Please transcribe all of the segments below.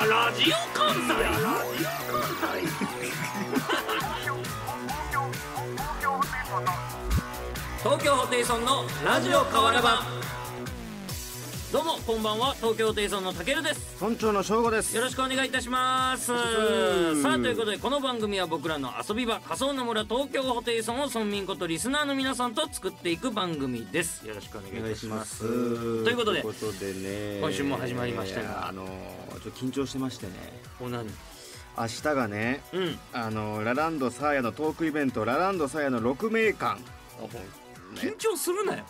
ララジオ関西東京ホテイソンのラジオ変わ原ば。どうもこんばんは東京テイソンのたけるです村長の翔吾ですよろしくお願いいたしますさあということでこの番組は僕らの遊び場仮想の村東京ホテイソンを村民ことリスナーの皆さんと作っていく番組ですよろしくお願いいたしますということで今週も始まりましたがあのー、ちょっと緊張してましてねお何明日がね、うん、あのラランドサーヤのトークイベントラランドサーヤの6名館緊張するなよ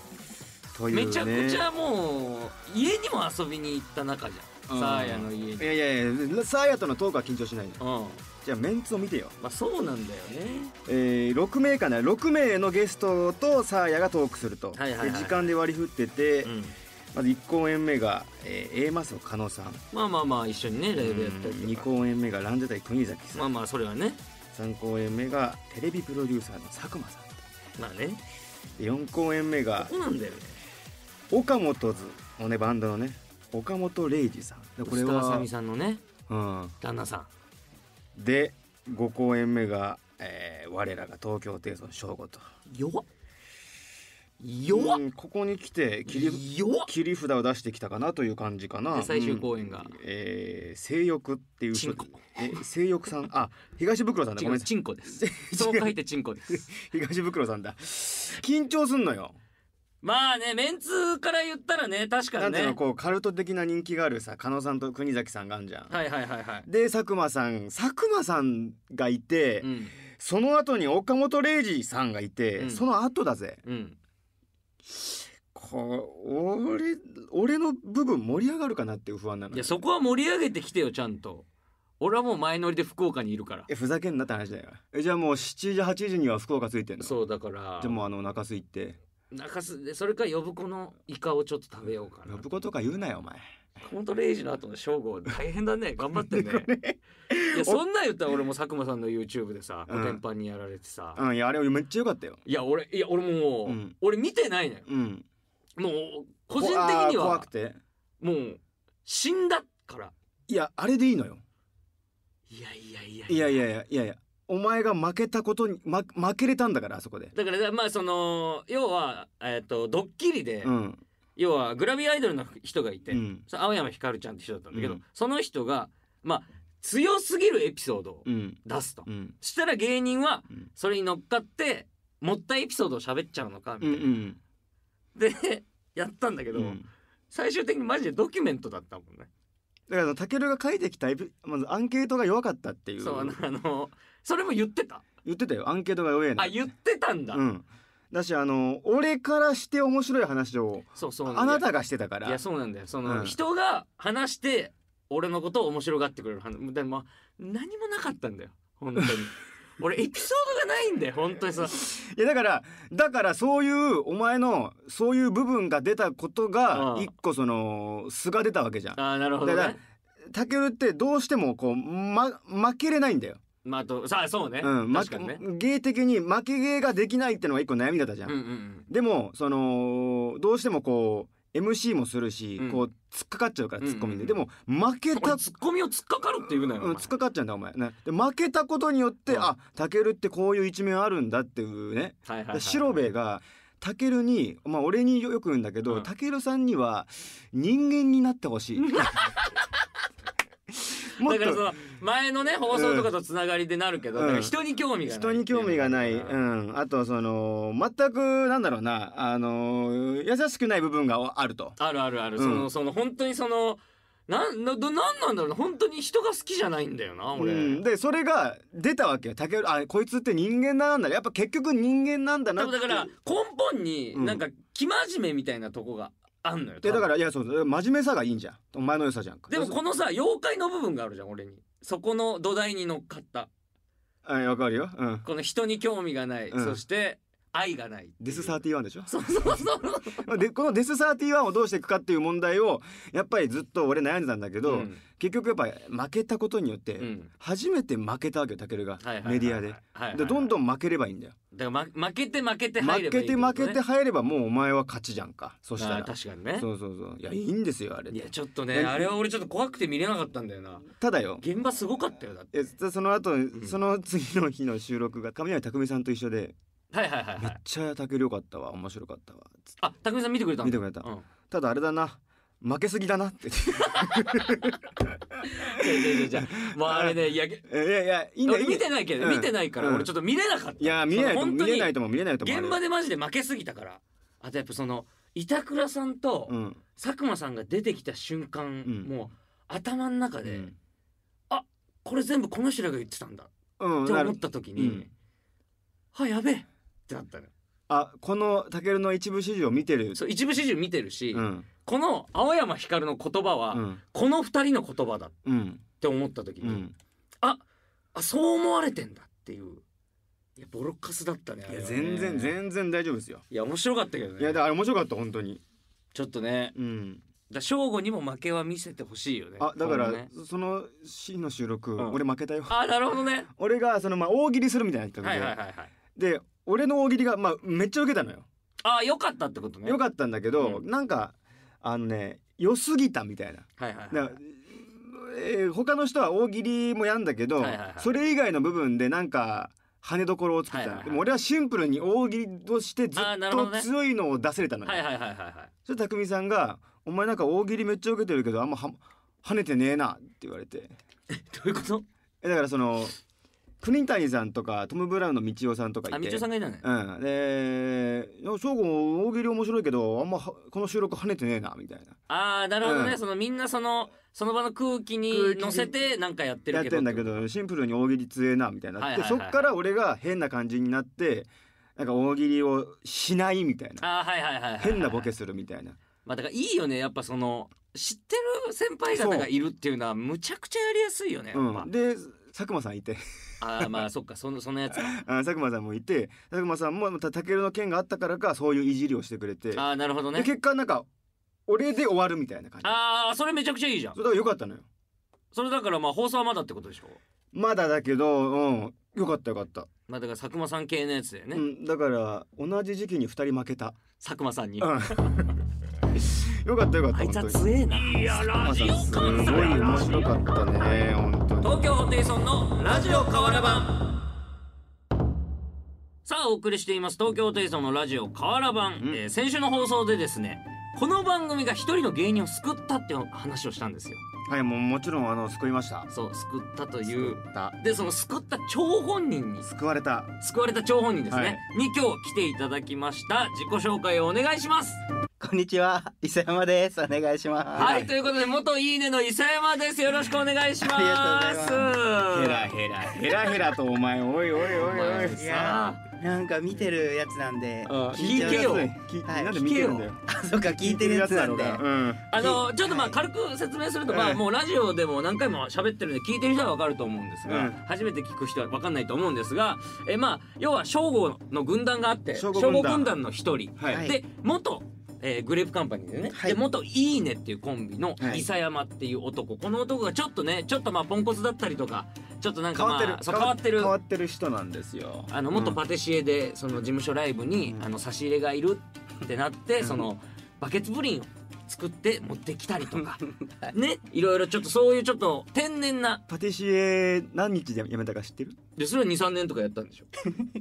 というねめちゃくちゃもう家にも遊びに行った中じゃん、うんサーヤの家にいやいやいやサーヤとのトークは緊張しないのうんじゃあメンツを見てよまあそうなんだよねえー、6名かな6名のゲストとサーヤがトークすると、はいはいはい時間で割り振ってて、うんまず1公演目が、えー、A マスの加納さんまあまあまあ一緒にねライブやったり2公演目がランジャタイ国崎さん、まあまあそれはね3公演目がテレビプロデューサーの佐久間さんまあね4公演目がここなんだよね岡本図のねバンドのね岡本礼二さんこれは浅見さんのね、うん、旦那さんで5公演目が、えー「我らが東京帝都の正吾」と弱っ弱っ、うん、ここに来て切り切り札を出してきたかなという感じかな最終公演が、うん、えー、性欲っていう人え性欲さんあ東袋さんだごめんなさいチンコです そう書いてチンコです 東袋さんだ緊張すんのよまあねメンツから言ったらね確かにねこうカルト的な人気があるさ狩野さんと国崎さんがあるじゃん。はいはいはいはい、で佐久間さん佐久間さんがいて、うん、その後に岡本零士さんがいて、うん、その後だぜ。うん、こ俺俺の部分盛り上がるかなって不安なの、いやそこは盛り上げてきてよちゃんと。俺はもう前乗りで福岡にいるからえふざけんなって話だよえじゃあもう7時8時には福岡着いてんのそうだからでもあの中空行て中洲でそれか呼ぶ子のイカをちょっと食べようかな呼ぶ子とか言うなよお前コントレイジの後の称号大変だね 頑張ってねいやそんなん言ったら俺も佐久間さんの YouTube でさ古典版にやられてさ、うん、いやあれめっちゃ良かったよいや俺いや俺もう、うん、俺見てないのよ、うん、もう個人的には怖くてもう死んだからいやあれでいいのよいやいやいやいやいやいやいやいやお前が負けたことに、ま、負けれたんだからあそこでだからまあその要は、えーと、ドッキリで、うん、要はグラビアアイドルの人がいて、うん、青山ひかるちゃんって人だったんだけど、うん、その人がまあ強すぎるエピソードを出すと、うん、したら芸人はそれに乗っかってもったいエピソードを喋っちゃうのかみたいな、うんうん、でやったんだけど、最終的にマジでドキュメントだったもんねだからタケルが書いてきたまずアンケートが弱かったっていうそうあの それも言ってた言ってたよアンケートが弱いなあ言ってたんだ、うん、だしあの俺からして面白い話をそうそうあなたがしてたからいやそうなんだよその、うん、人が話して俺のことを面白がってくれる話でも何もなかったんだよ本当に 俺エピソードがないんだよ本当にさいやだからだからそういうお前のそういう部分が出たことが一個その素が出たわけじゃん。あなるほどだからタケルってどうしてもこう、ま、負けれないんだよ。まあとさあそうね、うん、確かにね芸的に負け芸ができないってのが一個悩みだったじゃうん。んうんでもそのどうしてもこう MC もするし、うんこう突っかかっちゃうから突っ込みで、うんうんでも負けた突っ込みを突っかかるって言うなようん突っかかっちゃうんだお前ねで負けたことによって、うんあタケルってこういう一面あるんだっていうねはいはいはいはい白兵衛がタケルにまあ俺によく言うんだけうどんタケルさんには人間になってほしい だからその前のね放送とかとつながりでなるけど、うん、人に興味がない人に興味がない、うん、あとその全くなんだろうなあの優しくない部分があるとあるあるある、うん、そのその本当にそのなんななんなんだろう本当に人が好きじゃないんだよな俺、うん、でそれが出たわけよ竹あこいつって人間なんだやっぱ結局人間なんだなってだから根本になんか生真面目みたいなとこがあんのよでだからいやそう真面目さがいいんじゃんお前の良さじゃんでもこのさ妖怪の部分があるじゃん俺にそこの土台に乗っかったはいわかるよ、うん、この人に興味がない、うん、そして愛がないデス31でしょそうそうそうでこのデス31をどうしていくかっていう問題をやっぱりずっと俺悩んでたんだけど、うん、結局やっぱ負けたことによって初めて負けたわけよたけるがメディアでどんどん負ければいいんだよだから、ま、負けて負けて入ればいい、ね、負けて負けて入ればもうお前は勝ちじゃんかそしたら確かにねそうそうそういやいいんですよあれいやちょっとねあれは俺ちょっと怖くて見れなかったんだよなただよ現場すごかったよだってその後、うん、その次の日の収録が神谷拓実さんと一緒ではいはいはい、はい、めっちゃ卓球良かったわ面白かったわつってあ匠さん見てくれた見てくれた、うんただあれだな負けすぎだなってじゃじゃじゃもうあれねいやいやいやいいんだ見てないけど、うん見てないから俺ちょっと見れなかったいや見れないと本当見にれないとも見れないとも現場でマジで負けすぎたからあとやっぱその板倉さんと佐久間さんが出てきた瞬間、うんもう頭の中で、あ、これ全部この人らが言ってたんだっうんて思った時に、うんあやべえってなったのあこのたけるの一部始終を見てるそう一部始終見てるし、うんこの青山光の言葉は、うんこの二人の言葉だっうんて思った時うに、んああそう思われてんだっていういやボロカスだったねいや全然全然大丈夫ですよいや面白かったけどねいやであれ面白かった本当にちょっとねうんだ正午にも負けは見せてほしいよねあだから、ねそのシーンの収録、うん俺負けたよあなるほどね 俺がそのまあ大喜利するみたいな人画はいはいはいはいで俺の大喜利が、まあ、めっちゃ受けたのよ。ああ、よかったってことね。よかったんだけど、うんなんか、あのね、良すぎたみたいな。はいはいはいえー他の人は大喜利もやんだけど、はいはいはいそれ以外の部分でなんか跳ねどころを作ったはいはいはいでも俺はシンプルに大喜利としてずっと強いのを出せれたのよ、はいはいはいはいそしたら匠さんが「お前なんか大喜利めっちゃ受けてるけどあんまは跳ねてねえな」って言われてどういうことえだからその国谷さんとかトム・ブラウンの道夫さんとかいてあ道夫さんがいたねうんで「吾大喜利面白いけどあんまこの収録跳ねてねえな」みたいなああなるほどね、うん、そのみんなそのその場の空気に乗せてなんかやってるけどやってんだけどシンプルに大喜利強えなみたいな、そっから俺が変な感じになってなんか大喜利をしないみたいなあははいはい、はい、変なボケするみたいなまあだからいいよねやっぱその知ってる先輩方がいるっていうのはむちゃくちゃやりやすいよね、うん、で佐久間さんいてああまあそっかそのそのやつあ佐久間さんもいて佐久間さんもたたけるの件があったからかそういういじりをしてくれてああなるほどね結果なんか俺で終わるみたいな感じああそれめちゃくちゃいいじゃんそれだからよかったのよそれだからまあ放送はまだってことでしょまだだけどうんよかったよかったまあだから佐久間さん系のやつだよね、うん、だから同じ時期に2人負けた佐久間さんに、うんよかったよかった。あいつは強えな。いや、ラジオすごい面白かったね、本当に。東京ホテイソンのラジオ河原版。さあお送りしています東京ホテイソンのラジオ河原版、えー、先週の放送でですねこの番組が一人の芸人を救ったっていう話をしたんですよはいもうもちろんあの救いましたそう救ったというでその救った張本人に救われた救われた張本人ですね、はい、に今日来ていただきました自己紹介をお願いしますこんにちは、伊佐山です。お願いします。はい、ということで、元いいねの伊佐山です。よろしくお願いします。ヘラヘラ、ヘラヘラとお前、おいおいおいおい。いやなんか見てるやつなんで。聞いてよ。はい、なんで見てるんだよ。あ、そっか、聞いてるやつなんで。あの、ちょっとまあ、軽く説明すると、まあ、もうラジオでも何回も喋ってるんで、聞いてる人はわかると思うんですが。初めて聞く人はわかんないと思うんですが、え、まあ、要は、正吾の軍団があって、正吾軍団の一人。で、元。えー、グレープカンパニーでね、はい、で元いいねっていうコンビの伊佐山っていう男、はい、この男がちょっとねちょっとまあポンコツだったりとかちょっとなんか、まあ、変わってる変わってる変わってる人なんですよあの元パティシエで、その事務所ライブに、あの差し入れがいるってなって、そのバケツプリンを作って持ってきたりとか ねいろいろちょっとそういうちょっと天然なパティシエ何日で辞めたか知ってるでそれは23年とかやったんでしょ5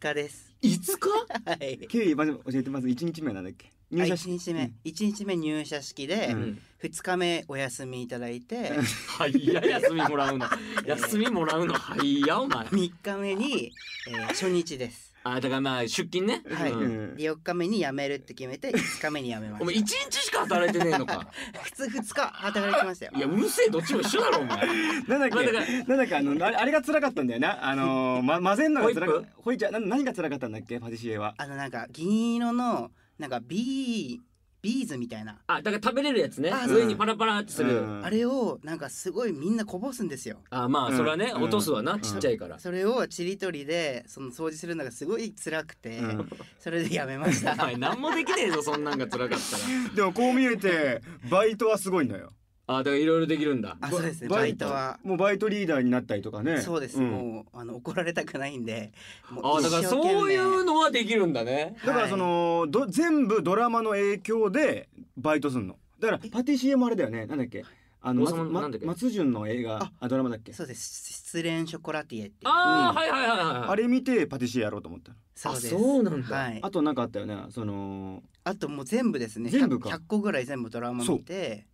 日です5日はい経緯まず教えてまず1日目なんだっけ入社式1日目、一、うん、日目入社式で、二、2日目お休みいただいて、はいや休みもらうの 休みもらうのはいやお前3日目に、えー、初日ですあだからまあ出勤ね。はい。うん、4日目に辞めるって決めて5日目に辞めました。お前1日しか働いてねえのか。普通2日働いてましたよ。いやうるせえどっちも一緒だろお前。なんだっけ、なんだっけあのあれがつらかったんだよな。あのー、ま混ぜんのがつかった。ほいゃ何がつらかったんだっけパティシエは。あのなんか銀色のなんかビービーズみたいなあだから食べれるやつねあそう上にパラパラってする、うんあれをなんかすごいみんなこぼすんですよあまあそれはね、うん落とすわな、うんちっちゃいから、それをちりとりでその掃除するのがすごい辛くて、うんそれでやめましたお前何もできねえぞそんなんが辛かったら でもこう見えてバイトはすごいんだよあだからいろいろできるんだあそうですねバイトはもうバイトリーダーになったりとかねそうです、うんもうあの怒られたくないんであだからそういうのはできるんだねだからそのど全部ドラマの影響でバイトすんのだからパティシエもあれだよねなんだっけあの松潤の映画ああドラマだっけそうです失恋ショコラティエっていうああ、うんはいはいはいはいあれ見てパティシエやろうと思ったそうですあそうなんだはいあとなんかあったよねそのあともう全部ですね全部か100個ぐらい全部ドラマ見て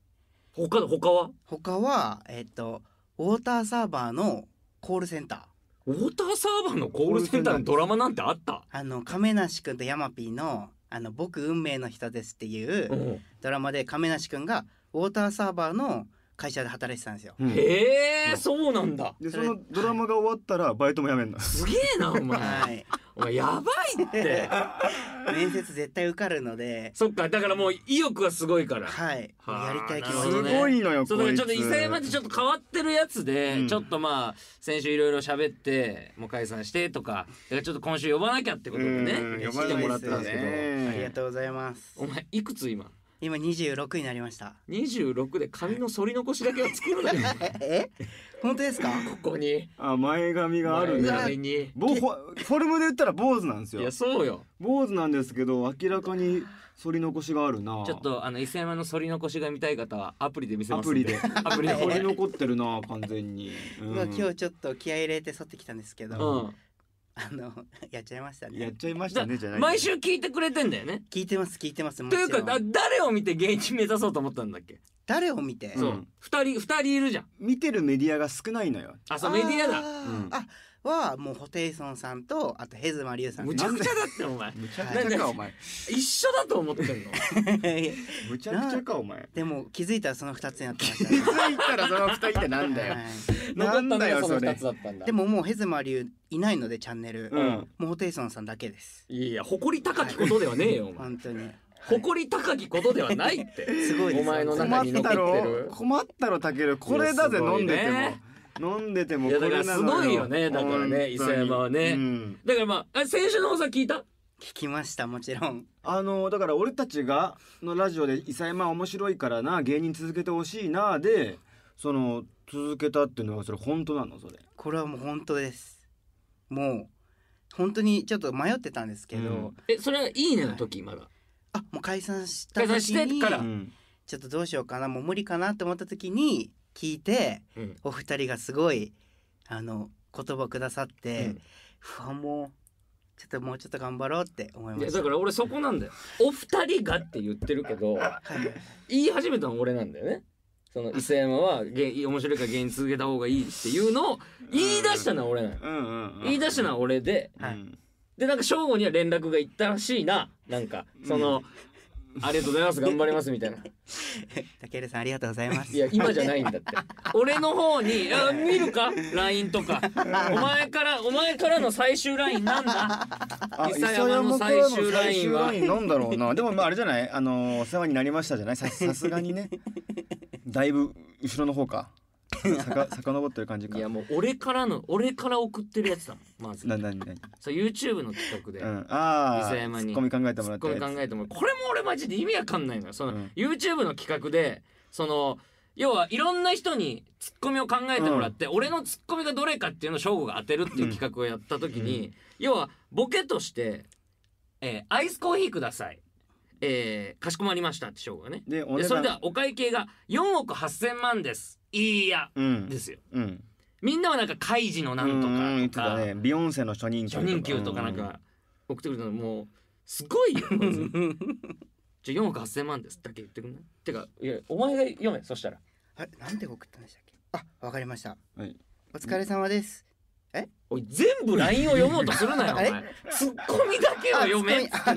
他の他は他はえっ、とウォーターサーバーのコールセンターウォーターサーバーのコールセンターのドラマなんてあったあの亀梨君と山ーの「あの僕運命の人です」っていうドラマで亀梨君がウォーターサーバーの会社で働いてたんですよ。へえ、そうなんだ。で、そのドラマが終わったら、バイトも辞めんな。すげえな、お前。お前やばいって。面接絶対受かるので。そっか、だからもう意欲はすごいから。はい。はやりたい気持ち、すごいのよ。そう、ちょっと伊勢山ってちょっと変わってるやつで、ちょっとまあ、先週いろいろ喋って、もう解散してとか。ちょっと今週呼ばなきゃってことでね。来てもらったんですけど。ありがとうございます。お前、いくつ今。今二十六になりました二十六で髪の剃り残しだけは作るなえ 本当ですか ここにあ前髪があるね前にフォルムで言ったら坊主なんですよいやそうよ坊主なんですけど明らかに剃り残しがあるなちょっとあの伊勢山の剃り残しが見たい方はアプリで見せますアプリでアプリで 反り残ってるな完全に、うん、今日ちょっと気合入れて剃ってきたんですけど、うんあの やっちゃいましたね。やっちゃいましたねじゃない。毎週聞いてくれてんだよね。聞いてます聞いてます。というかだ誰を見て芸人目指そうと思ったんだっけ。誰を見て。そう。二、人二人いるじゃん。見てるメディアが少ないのよ。あそうメディアだ。あ、はもうホテイソンさんとあとヘズマリュウさんむちゃくちゃだってお前むちゃくちゃかお前一緒だと思ってんのむちゃくちゃかお前でも気づいたらその二つになってました、ね、気づいたらその二人ってなんだよ、はい、なんだよそれでももうヘズマリュウいないのでチャンネル、うん、もうホテイソンさんだけですいや誇り高きことではねえよ、はい、本当に誇り高きことではないってすごいお前の中に困ったろ困ったろたけるこれだぜ、ね、飲んでても 飲んでてもいやだかすごいよねだからね伊勢山はね、うん、だからまあ先週の放送聞いた聞きましたもちろんあのだから俺たちがのラジオで「伊勢山面白いからな芸人続けてほしいな」でその続けたっていうのはそれ本当なのそれこれはもう本当ですもう本当にちょっと迷ってたんですけど、うん、えそれはいいねの時、まだあもう解散した時に解散してから、ちょっとどうしようかなもう無理かなと思った時に聞いて、うん、お二人がすごいあの言葉くださって、うん、不安もちょっともうちょっと頑張ろうって思いましだから俺そこなんだよお二人がって言ってるけど、はい、言い始めたの俺なんだよねその伊勢山は面白いから芸人続けた方がいいっていうのを言い出したのは俺なの、言い出したのは俺で、はい、でなんか正午には連絡がいったらしいななんかその、ありがとうございます頑張りますみたいな たけるさんありがとうございますいや今じゃないんだって 俺の方にあ見るか LINE とか お前からお前からの最終 LINE なんだ伊佐山の最終 LINE は何だろうなでもまああれじゃないあのお世話になりましたじゃないさすがにねだいぶ後ろの方かさかぼってる感じかいやもう俺からの俺から送ってるやつだもんまずなななそう YouTube の企画で、うん、ああ伊勢山にツッコミ考えてもらってツッコミ考えてもらこれも俺マジで意味わかんないのよその、うん、YouTube の企画でその要はいろんな人にツッコミを考えてもらって、うん、俺のツッコミがどれかっていうのを省吾が当てるっていう企画をやった時に、要はボケとして、えー「アイスコーヒーください」えー、かしこまりましたって翔吾がねでそれではお会計が4億8,000万ですいいや、うん、ですよ、うん、みんなはなんかカイジのなんとかとか、ね、ビヨンセの初任給初任給とかなんか送ってくるのもうすごいよ じゃ四億八千万ですだけ言ってくんないてかいやお前が読めそしたらあれなんで送ったんでしたっけあわかりました、はい、お疲れ様です、えおい全部 LINE を読もうとするなよ お前ツッコミだけは読めっっお前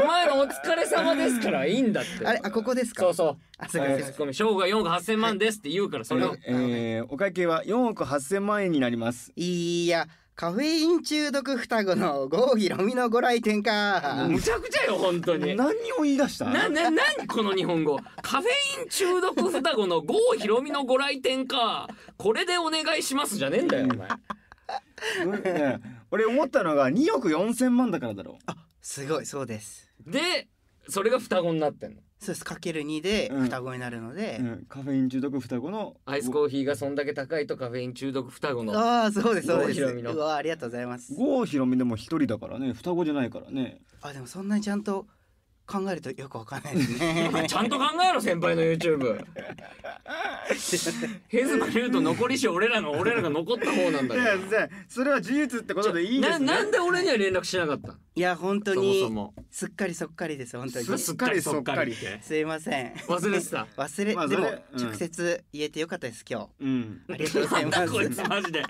の お前のお疲れ様ですからいいんだってあれあここですかそうそうあすツッコミ生涯4億8000万ですって言うからそれをえー、お会計は4億8000万円になりますいいやカフェイン中毒双子の郷ひろみのご来店かむちゃくちゃよ本当に何を言い出したなななに、この日本語カフェイン中毒双子の郷ひろみのご来店かこれでお願いしますじゃねえんだよお前俺思ったのが2億4千万だからだろう。あすごいそうですでそれが双子になってんのそうですかける2で双子になるので、うんうん、カフェイン中毒双子のアイスコーヒーがそんだけ高いとカフェイン中毒双子のああそうですそうですうわありがとうございます郷ひろみでも一人だからね双子じゃないからねあでもそんなにちゃんと考えるとよくわかんないですね ちゃんと考えろ先輩の YouTube ヘズマ言うと残りし俺らの俺らが残った方なんだけそれは事実ってことでいいですねなんで俺には連絡しなかったいや本当にすっかりそっかりです本当にすっかりそっかりすいません忘れてた忘れ、まあ、でも、うん、直接言えてよかったです今日、うん、ありがとうございますこいつマジでい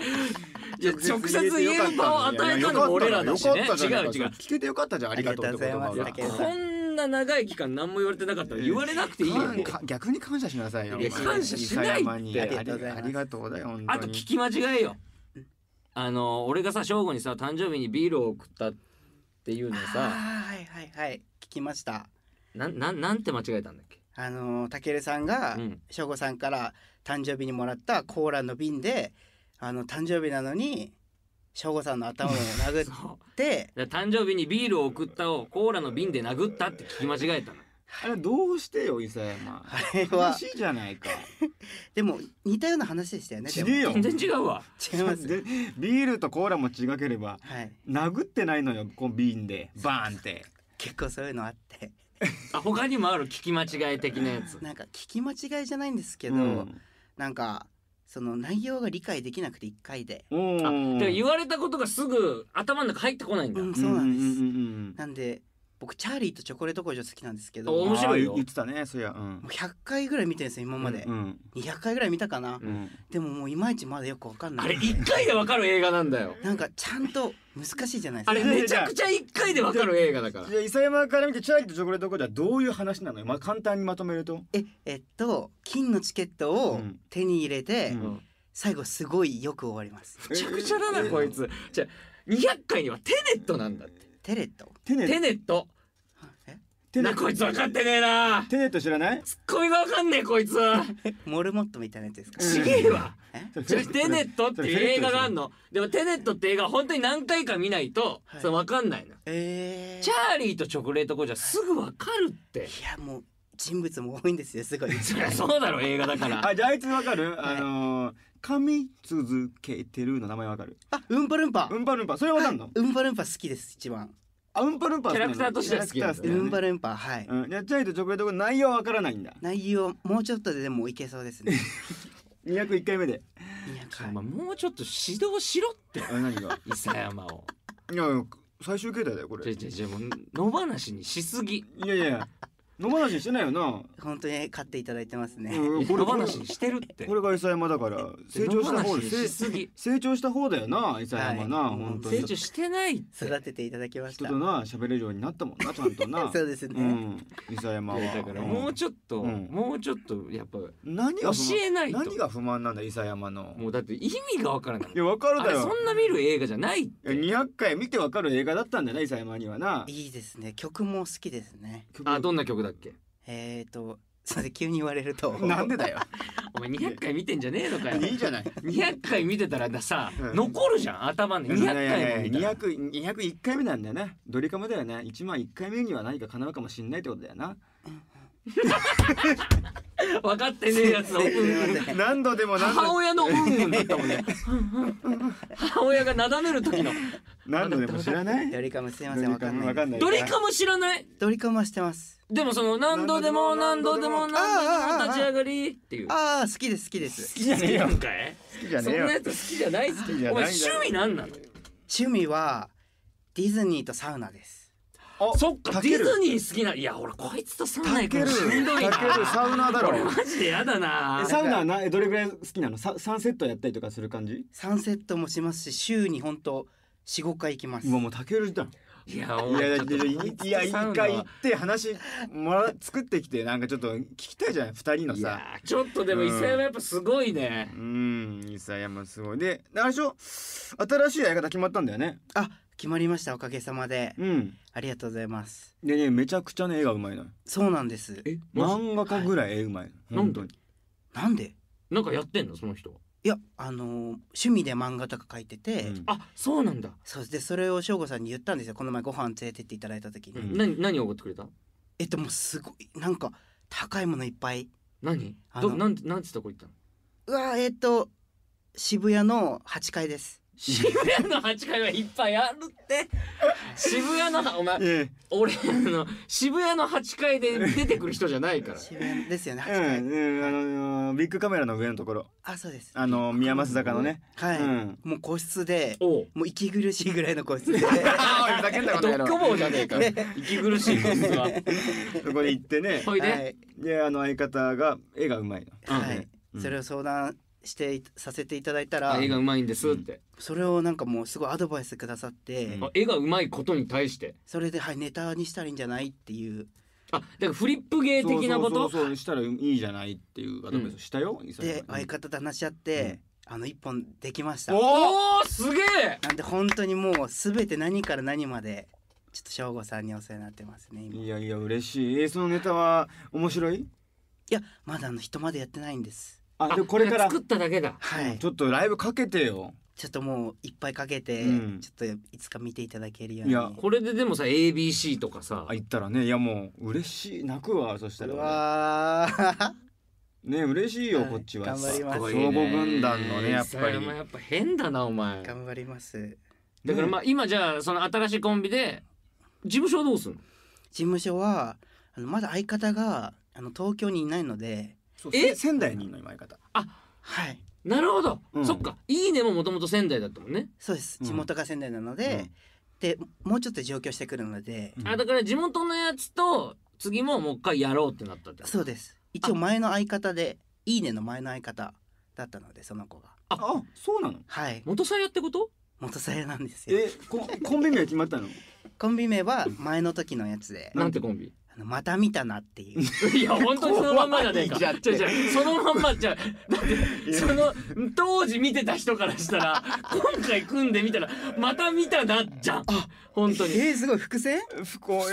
や 直接言える場を与えたのも俺らだしね違う違う聞けてよかったじゃんありがとうございますこんんな長い期間何も言われてなかったら言われなくていいよ。逆に感謝しなさいよ。いや感謝しないってありがとうだよあと聞き間違えよ。あの俺がさ正午にさ誕生日にビールを送ったっていうのさ。はいはいはい聞きました。なんなんなんて間違えたんだっけ。あのたけるさんがしょうごさんから誕生日にもらったコーラの瓶であの誕生日なのに省吾さんの頭を殴って誕生日にビールを送ったをコーラの瓶で殴ったって聞き間違えたのあれどうしてよ伊佐山あれはしいじゃないか でも似たような話でしたよね全然違うわ違いますでビールとコーラも違ければ、はい、殴ってないのよこの瓶でバーンって結構そういうのあってあ他にもある聞き間違い的なやつなんか聞き間違いじゃないんですけど、うん、なんかその内容が理解できなくて一回で。あで言われたことがすぐ頭の中入ってこないんだ。うん、そうなんです、なんで僕チャーリーとチョコレート工場好きなんですけど面白い言ってたねそりゃ、うん、100回ぐらい見てるんですよ今まで、うんうん、200回ぐらい見たかな、うん、でももういまいちまだよくわかんないあれ1回でわかる映画なんだよなんかちゃんと難しいじゃないですかあれめちゃくちゃ1回でわかる映画だからじゃあ磯山から見てチャーリーとチョコレート工場はどういう話なのよ、まあ、簡単にまとめるとええっと金のチケットを手に入れて、うん、最後すごいよく終わりますめちゃくちゃだなこいつじゃ200回にはテネットなんだってテレットテネットテネなこいつ分かってねえなテネット知らないツッコミが分かんねえこいつ モルモットみたいなやつですかちげえわテネットっていう映画があんのでもテネットって映画本当に何回か見ないと、はそれ分かんないの、チャーリーとチョコレート工場すぐ分かるっていやもう人物も多いんですよすごい そうだろう。映画だから あじゃあいつ分かる、あのーみ続けてるの名前わかるあうんぱるんぱ。うんぱるんぱ。それ分かんのうんぱるんぱ好きです一番あウンパルンパキャラクターとしては好きなんねルンパルンパはい、うん、やっちゃいとチョコレートが内容はわからないんだ内容もうちょっとででもいけそうですね201 回目で200おもうちょっと指導しろってあ何が伊佐山をいやいや最終形態だよこれじゃじゃじゃもう野放しにしすぎいやいや野放ししてないよな本当に買っていただいてますね、これ野放ししてるってこれが伊佐山だから成長した方で成長した方だよな伊佐山な、はい、本当に成長してない育てていただきました人とな喋れるようになったもんなちゃんとな そうですね、うん、伊佐山はだからもうちょっと、うん、もうちょっとやっぱ何が教えない何が不満なんだ伊佐山のもうだって意味がわからないいやわかるだよそんな見る映画じゃないっていや回見てわかる映画だったんだよな伊佐山にはないいですね曲も好きですねあどんな曲だだっけえっ、ー、とそれ急に言われると なんでだよ お前200回見てんじゃねえのかよいいじゃない200回見てたらださ、うん、残るじゃん頭に200回も見たら201回目なんだよねドリカムだよね1万1回目には何か叶うかもしんないってことだよな 分かってねえやつの、何度でも母親のうんうんだったもんね母親がなだめる時の何度でも知らないドリカムすいません分かんないドリカム知らないドリカムはしてますでもその何度でも何度でも何度でも立ち上がりっていう。ああ好きです好きです。好きじゃねえよんかい。好きじゃそねんえよなやつ好きじゃないっすけど。お前趣味なんなの？趣味はディズニーとサウナです。あそっかディズニー好きな。いや俺こいつとそんな行くしんどいな。サウナだろ俺マジでやだなサウナはなえどれぐらい好きなのササンセットやったりとかする感じサンセットもしますし週に本当四五回行きます。もうもうタケルじゃんいやいやいや一回行って話もら作ってきてなんかちょっと聞きたいじゃない二人のさちょっとでも伊勢山やっぱすごいねうん伊勢山すごいであれしょ新しいやり方決まったんだよねあ決まりましたおかげさまで、うん、ありがとうございますでねめちゃくちゃね絵がうまいのそうなんですえ漫画家ぐらい絵うまい、は本当になんでなんかやってんのその人いやあのー、趣味で漫画とか書いてて、うん、あそうなんだそうでそれを省吾さんに言ったんですよこの前ご飯連れてっていただいた時に、うん、何何を送ってくれたえっともうすごいなんか高いものいっぱい何どなんなんつったこ行ったのうわえっと渋谷の8階です渋谷の8階はいっぱいあるって渋谷のお前、ええ、俺の渋谷の8階で出てくる人じゃないから渋谷ですよね8階、うんうん、あのビッグカメラの上のところあそうですあの宮益坂のねはい、うん、もう個室でもう息苦しいぐらいの個室で おいふざけんなことやろ独居じゃねえか息苦しい個室はそこに行ってねほいで、はい、であの相方が絵がうまいのはい、それを相談してさせていただいたらあ絵がうまいんですって、それをなんかもうすごいアドバイスくださって、うんあ絵がうまいことに対してそれではいネタにしたらいいんじゃないっていうあだからフリップ芸的なことそうそうそうそうしたらいいじゃないっていうアドバイスしたよ、伊んで相方と話し合って、あの一本できましたおおすげえなんで本当にもう全て何から何までちょっと省吾さんにお世話になってますねいやいや嬉しいえーそのネタは面白いいやまだあの人までやってないんですあでこれから作っただけだはいちょっとライブかけてよちょっともういっぱいかけて、うん、ちょっといつか見ていただけるようにいやこれででもさ ABC とかさ言ったらねいやもう嬉しい泣くわそしたらわね嬉しいよ、はい、こっちは頑張ります総合軍団のねやっぱりやっぱ変だなお前頑張りますだからまあ、ね、今じゃあその新しいコンビで事務所はどうするの事務所はあのまだ相方があの東京にいないのでそうえ仙台にいるの今相方あはいなるほど、うんそっかいいねももともと仙台だったもんね、そうです地元が仙台なので、でもうちょっと上京してくるので、うんあだから地元のやつと次ももう一回やろうってなったってそうです一応前の相方で「いいね」の前の相方だったのでその子がああそうなのはい元さやってこと元さやなんですよえこコンビ名は決まったのコンビ名は前の時のやつでなんてコンビまた見たなっていう いや本当にそのまんまじゃねえかじゃじゃそのまんまじゃだってその当時見てた人からしたら今回組んでみたらまた見たなじゃん本当にえすごい伏線不幸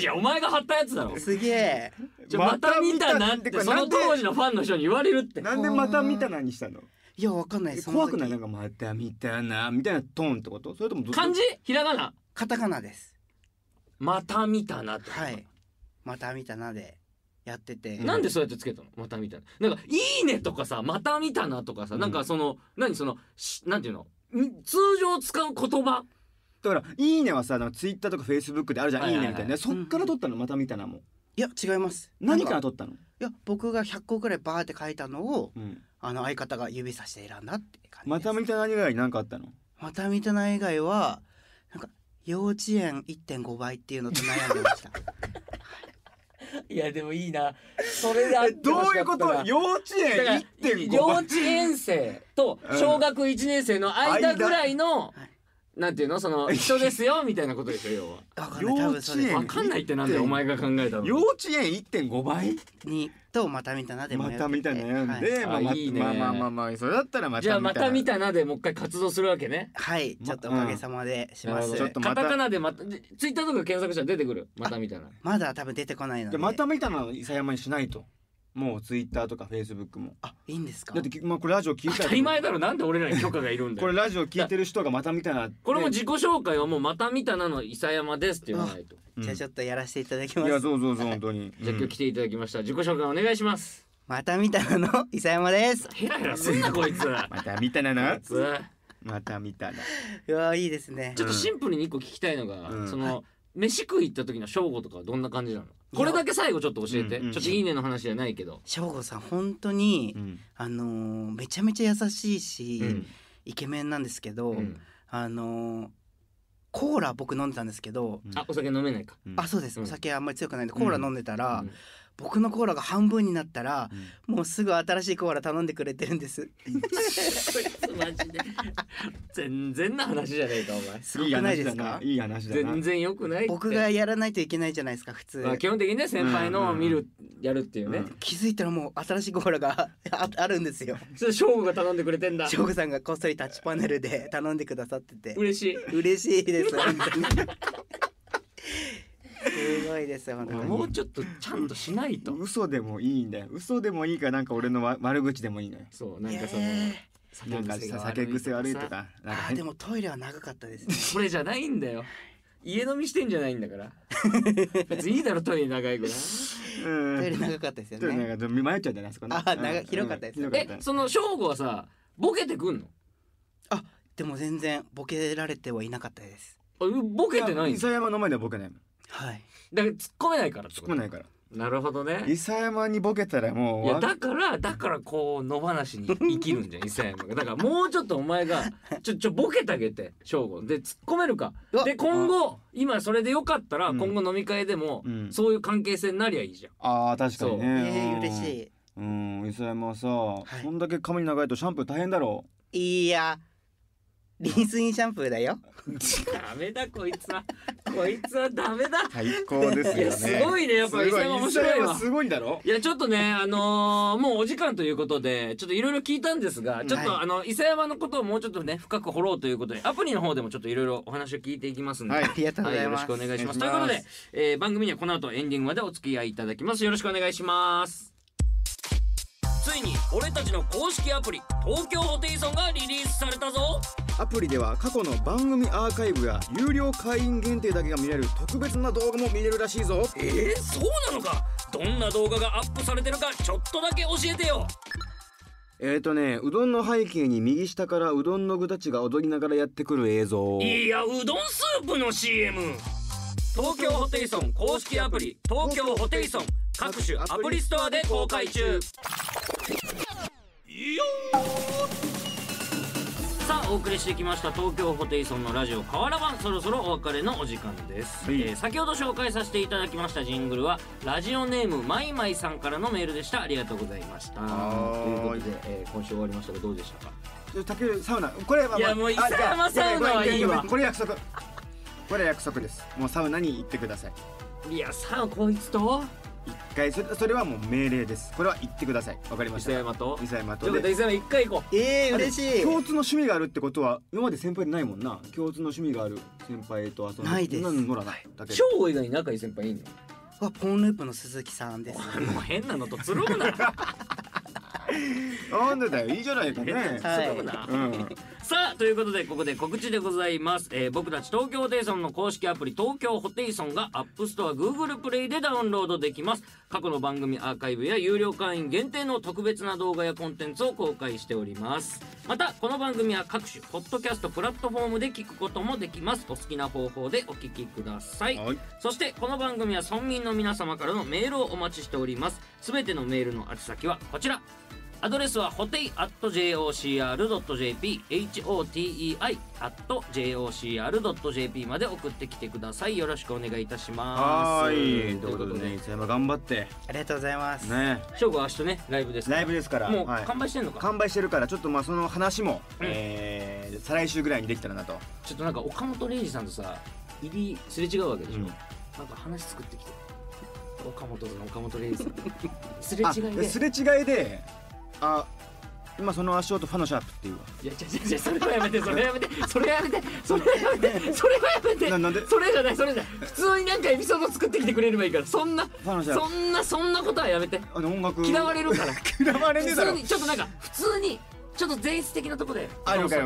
いやお前が貼ったやつだろすげえまた見たなってその当時のファンの人に言われるってなんでまた見たなにしたのいやわかんない怖くないなんかまた見たなみたいなトーンってことそれとも漢字ひらがなカタカナですまた見たなってはいまた見たなでやっててなんでそうやってつけたのまた見たななんか「いいね」とかさ「また見たな」とかさ、うん、なんかその何その何ていうの通常使う言葉だから「いいね」はさツイッターとかフェイスブックであるじゃん「いいね」みたいなそっから撮ったのまた見たなもいや違います何から撮ったのいや僕が100個くらいバーって書いたのを、うん、あの相方が指さして選んだって感じまた見たな以外に何かあったのまた見たな以外はなんか幼稚園1.5倍っていうのと悩んでました いやでもいいなそれであってどういうこと幼稚園1.5幼稚園生と小学1年生の間ぐらいの、うん、なんていうのその一緒ですよみたいなことでしょ要は分かんないってなんでお前が考えたの幼稚園1.5倍にとまた見たなでまた見たなで、まあ、まあまあまあそれだったらまたじゃあまた見たなでもう一回活動するわけねはいちょっとおかげさまでします、カタカナでまたツイッターとか検索したら出てくるまた見たなまだ多分出てこないのでまた見たな諫山にしないともうツイッターとかフェイスブックもあいいんですかだって、まあ、これラジオ聞いた当たり前だろなんで俺らに許可がいるんだこれラジオ聞いてる人がまた見たな これも自己紹介はもうまた見たなの伊佐山ですって言わないと、うん、じゃあちょっとやらせていただきますいやそうそうそ本当に、じゃあ今日来ていただきました自己紹介お願いしますまた見たなの伊佐山ですヘラヘラすんなこいつまた見たなのまた見たないやいいですねちょっとシンプルに一個聞きたいのが、うん、その、はい飯食い行った時の正吾とかはどんな感じなのこれだけ最後ちょっと教えて、うんうん、ちょっといいねの話じゃないけど省吾さん本当に、うん、あのー、めちゃめちゃ優しいし、うん、イケメンなんですけど、うん、あのー、コーラ僕飲んでたんですけど、あお酒飲めないか、あそうです、お酒あんまり強くないんでコーラ飲んでたら、僕のコーラが半分になったら、うん、もうすぐ新しいコーラ頼んでくれてるんです全然な話じゃないかお前すごくですかいい話全然よくない僕がやらないといけないじゃないですか普通、まあ、基本的にね先輩のを見る、うんうん、やるっていうね、うん、気づいたらもう新しいコーラが ああるんですよそれ翔吾が頼んでくれてんだ翔吾さんがこっそりタッチパネルで頼んでくださってて嬉しい嬉しいです本当に すごいですよもうちょっとちゃんとしないと嘘でもいいんだよ嘘でもいいかなんか俺の悪口でもいいのよそうなんかその、なんか酒癖悪いとかあでもトイレは長かったですねこれじゃないんだよ 家飲みしてんじゃないんだから 別にいいだろトイレ長いぐらいトイレ長かったですよね迷っちゃうじゃないですかあ長広かったですえその正吾はさボケてくんのあでも全然ボケられてはいなかったですあボケてない磯山の前ではボケないもんはいだから突っ込めないから突っ込めないからなるほどね伊佐山にボケたらもういやだからだからこう野放しに生きるんじゃん 伊佐山がだからもうちょっとお前がちょちょボケてあげて省吾で突っ込めるかで今後今それでよかったら今後飲み会でもうんそういう関係性になりゃいいじゃんあー確かにえー、嬉しうん伊佐山さ、はいそんだけ髪長いとシャンプー大変だろいいやリンスインシャンプーだよ。ダメだこいつは。こいつはダメだ。最高ですよね。すごいねやっぱ伊沢面白いわ。すごいだろ。いやちょっとねあのー、もうお時間ということでちょっといろいろ聞いたんですが、ちょっと、はい、あの伊勢山のことをもうちょっとね深く掘ろうということでアプリの方でもちょっといろいろお話を聞いていきますので、はい、ありがとうございます、はい、よろしくお願いします。ということで、えー、番組にはこの後エンディングまでお付き合いいただきます。よろしくお願いします。ついに俺たちの公式アプリ東京ホテイソンがリリースされたぞアプリでは過去の番組アーカイブや有料会員限定だけが見れる特別な動画も見れるらしいぞえー、そうなのかどんな動画がアップされてるかちょっとだけ教えてよえーとね、うどんの背景に右下からうどんの具たちが踊りながらやってくる映像。いや、うどんスープの CM。東京ホテイソン公式アプリ東京ホテイソン各種アプリストアで公開中さあお送りしてきました東京ホテイソンのラジオ「瓦版」そろそろお別れのお時間です、はい、えー、先ほど紹介させていただきましたジングルはラジオネームまいまいさんからのメールでしたありがとうございましたということで、えー、今週終わりましたがどうでしたか竹サウナこれは、まあ、いやもう伊佐山サウナはいいわこれ約束これは約束ですもうサウナに行ってくださいいやサウこいつと一回それそれはもう命令ですこれは行ってくださいわかりました伊山と伊山とで伊山一回行こうええー、嬉しい共通の趣味があるってことは今まで先輩でないもんな共通の趣味がある先輩と遊んでないですなん乗らないだけ翔吾以外に仲いい先輩いいのあ、ポンループの鈴木さんです、もう変なのとつるむな なんでだよいいじゃないかね、はい、つるむな、うんさあ、ということで、ここで告知でございます。えー、僕たち東京ホテイソンの公式アプリ、東京ホテイソンが App Store、Google Play でダウンロードできます。過去の番組アーカイブや有料会員限定の特別な動画やコンテンツを公開しております。また、この番組は各種、ポッドキャスト、プラットフォームで聞くこともできます。お好きな方法でお聞きください。はい、そして、この番組は村民の皆様からのメールをお待ちしております。すべてのメールの宛先はこちら。アドレスはホテイアット JOCR.jp、HOTEI アット JOCR.jp まで送ってきてください。よろしくお願いいたします。はい。ということでね、伊勢頑張って。ありがとうございます。ね。翔吾は明日ね、ライブですから。ライブですから。もうはい完売してんのか、完売してるからちょっとまあその話も、えー再来週ぐらいにできたらなと、ちょっとなんか岡本玲二さんとさ、入りすれ違うわけでしょ。うんなんか話作ってきて。岡本さん、岡本玲二さん。すれ違いで。すれ違いであ今その足音ファのシャープっていうわいや、じゃじゃじゃ、それはやめて、それはやめて、それはやめて、それはやめて、それはやめて。ななんでそれじゃない、それじゃない、普通になんかエピソード作ってきてくれればいいから、そんな。ファのシャーそんな、そんなことはやめて。あの音楽嫌われるから。嫌われる普だ通ろに、ちょっとなんか、普通に。ちょっと前室的なとこで、あかか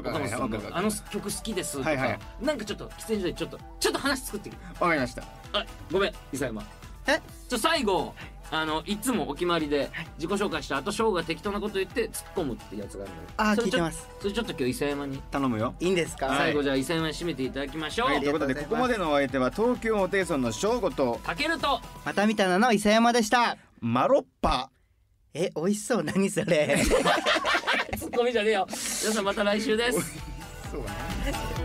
あの曲好きですとか、はいはいなんかちょっと喫煙所でちょっとちょっと話作ってくるわかりましたあ、ごめん、伊佐山。えちょ、最後、あのいつもお決まりで自己紹介した後翔が適当なこと言って突っ込むってやつがあるのあ聞れいてますそれちょっと今日伊勢山に頼むよいいんですか、最後じゃあ伊勢山に締めていただきましょう、はいということでここまでのお相手は東京ホテイソンの翔吾とかけるとまた見たなの伊勢山でしたマロッパえ美味しそう何それツ っコミじゃねえよ皆さんまた来週ですそうだね